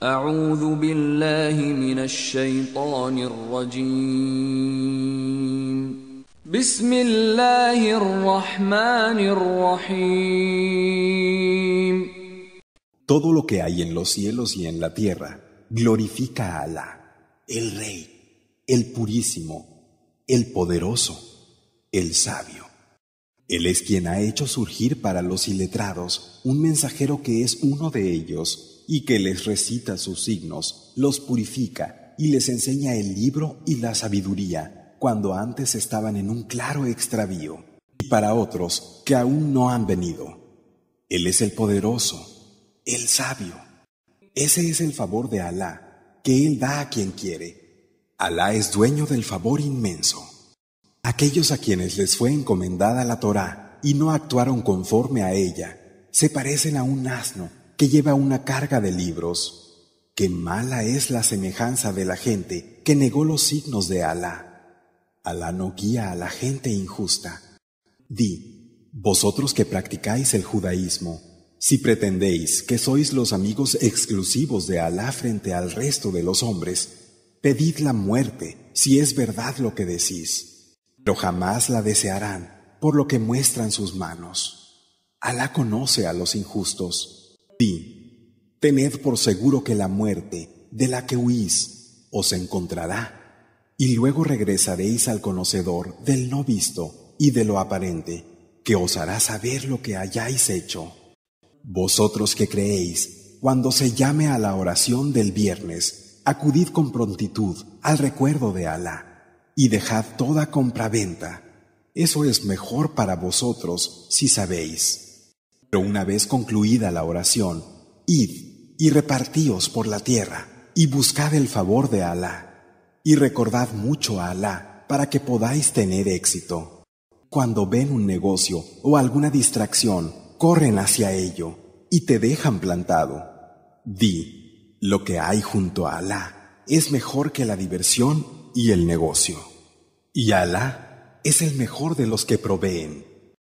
Todo lo que hay en los cielos y en la tierra glorifica a Alá, el Rey, el Purísimo, el Poderoso, el Sabio. Él es quien ha hecho surgir para los iletrados un mensajero que es uno de ellos y que les recita sus signos, los purifica y les enseña el libro y la sabiduría cuando antes estaban en un claro extravío, y para otros que aún no han venido. Él es el poderoso, el sabio. Ese es el favor de Alá, que Él da a quien quiere. Alá es dueño del favor inmenso. Aquellos a quienes les fue encomendada la Torá y no actuaron conforme a ella, se parecen a un asno que lleva una carga de libros. Qué mala es la semejanza de la gente que negó los signos de Alá. Alá no guía a la gente injusta. Di, vosotros que practicáis el judaísmo, si pretendéis que sois los amigos exclusivos de Alá frente al resto de los hombres, pedid la muerte si es verdad lo que decís pero jamás la desearán por lo que muestran sus manos. Alá conoce a los injustos. Di, tened por seguro que la muerte de la que huís os encontrará, y luego regresaréis al conocedor del no visto y de lo aparente, que os hará saber lo que hayáis hecho. Vosotros que creéis, cuando se llame a la oración del viernes, acudid con prontitud al recuerdo de Alá y dejad toda compraventa. Eso es mejor para vosotros si sabéis. Pero una vez concluida la oración, id y repartíos por la tierra y buscad el favor de Alá. Y recordad mucho a Alá para que podáis tener éxito. Cuando ven un negocio o alguna distracción, corren hacia ello y te dejan plantado. Di, lo que hay junto a Alá es mejor que la diversión y el negocio. Y Alá es el mejor de los que proveen.